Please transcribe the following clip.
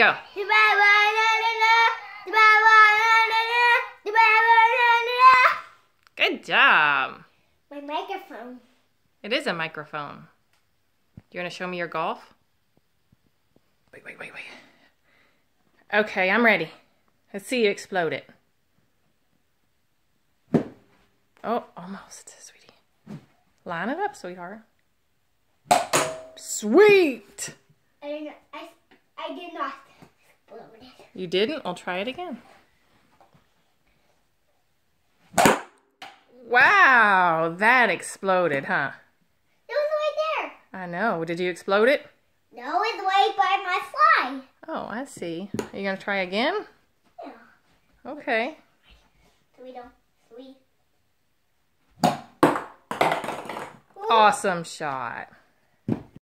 Go. Good job. My microphone. It is a microphone. Do you want to show me your golf? Wait, wait, wait, wait. Okay, I'm ready. Let's see you explode it. Oh, almost, sweetie. Line it up, sweetheart. Sweet! You didn't? I'll try it again. Wow, that exploded, huh? It was right there. I know. Did you explode it? No, it's right by my fly. Oh, I see. Are you going to try again? Yeah. Okay. Three, three. Awesome shot.